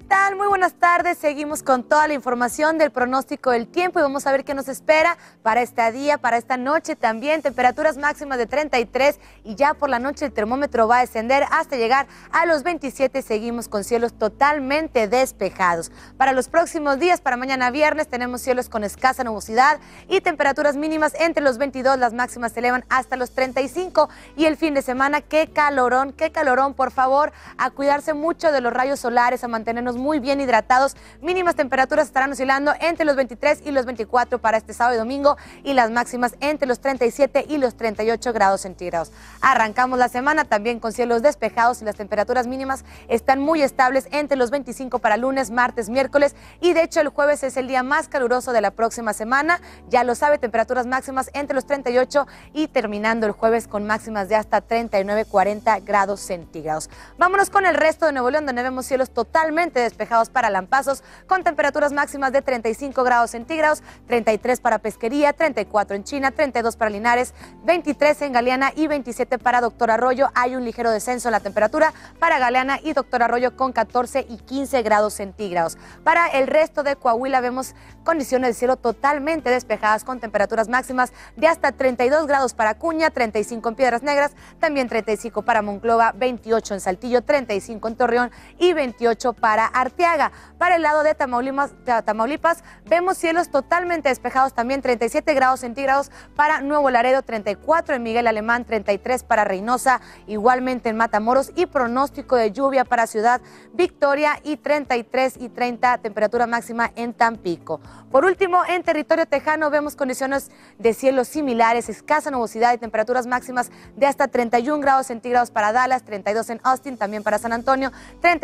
¿qué tal? Muy buenas tardes. Seguimos con toda la información del pronóstico del tiempo y vamos a ver qué nos espera para este día, para esta noche también. Temperaturas máximas de 33 y ya por la noche el termómetro va a descender hasta llegar a los 27. Seguimos con cielos totalmente despejados. Para los próximos días, para mañana viernes, tenemos cielos con escasa nubosidad y temperaturas mínimas entre los 22. Las máximas se elevan hasta los 35 y el fin de semana, qué calorón, qué calorón, por favor, a cuidarse mucho de los rayos solares, a mantenernos muy bien hidratados. Mínimas temperaturas estarán oscilando entre los 23 y los 24 para este sábado y domingo y las máximas entre los 37 y los 38 grados centígrados. Arrancamos la semana también con cielos despejados y las temperaturas mínimas están muy estables entre los 25 para lunes, martes, miércoles y de hecho el jueves es el día más caluroso de la próxima semana. Ya lo sabe, temperaturas máximas entre los 38 y terminando el jueves con máximas de hasta 39, 40 grados centígrados. Vámonos con el resto de Nuevo León donde vemos cielos totalmente despejados para Lampazos, con temperaturas máximas de 35 grados centígrados, 33 para Pesquería, 34 en China, 32 para Linares, 23 en Galeana y 27 para Doctor Arroyo. Hay un ligero descenso en la temperatura para Galeana y Doctor Arroyo con 14 y 15 grados centígrados. Para el resto de Coahuila vemos condiciones de cielo totalmente despejadas con temperaturas máximas de hasta 32 grados para Cuña, 35 en Piedras Negras, también 35 para Monclova, 28 en Saltillo, 35 en Torreón y 28 para Arteaga. Para el lado de Tamaulipas, Tamaulipas vemos cielos totalmente despejados, también 37 grados centígrados para Nuevo Laredo, 34 en Miguel Alemán, 33 para Reynosa, igualmente en Matamoros y pronóstico de lluvia para Ciudad Victoria y 33 y 30 temperatura máxima en Tampico. Por último, en territorio tejano vemos condiciones de cielos similares, escasa nubosidad y temperaturas máximas de hasta 31 grados centígrados para Dallas, 32 en Austin, también para San Antonio,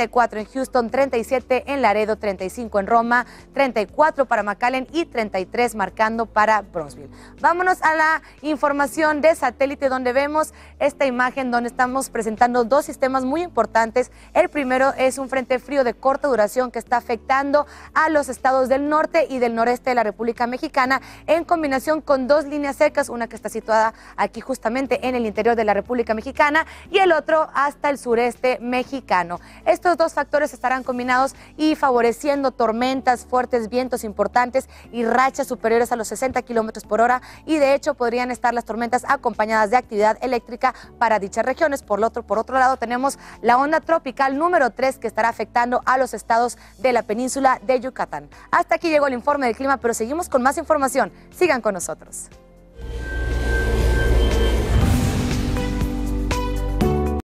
34 en Houston, 30 en Laredo, 35 en Roma, 34 para McAllen y 33 marcando para Bronzeville. Vámonos a la información de satélite donde vemos esta imagen donde estamos presentando dos sistemas muy importantes. El primero es un frente frío de corta duración que está afectando a los estados del norte y del noreste de la República Mexicana en combinación con dos líneas secas, una que está situada aquí justamente en el interior de la República Mexicana y el otro hasta el sureste mexicano. Estos dos factores estarán con y favoreciendo tormentas, fuertes vientos importantes y rachas superiores a los 60 kilómetros por hora. Y de hecho, podrían estar las tormentas acompañadas de actividad eléctrica para dichas regiones. Por otro, por otro lado, tenemos la onda tropical número 3 que estará afectando a los estados de la península de Yucatán. Hasta aquí llegó el informe del clima, pero seguimos con más información. Sigan con nosotros.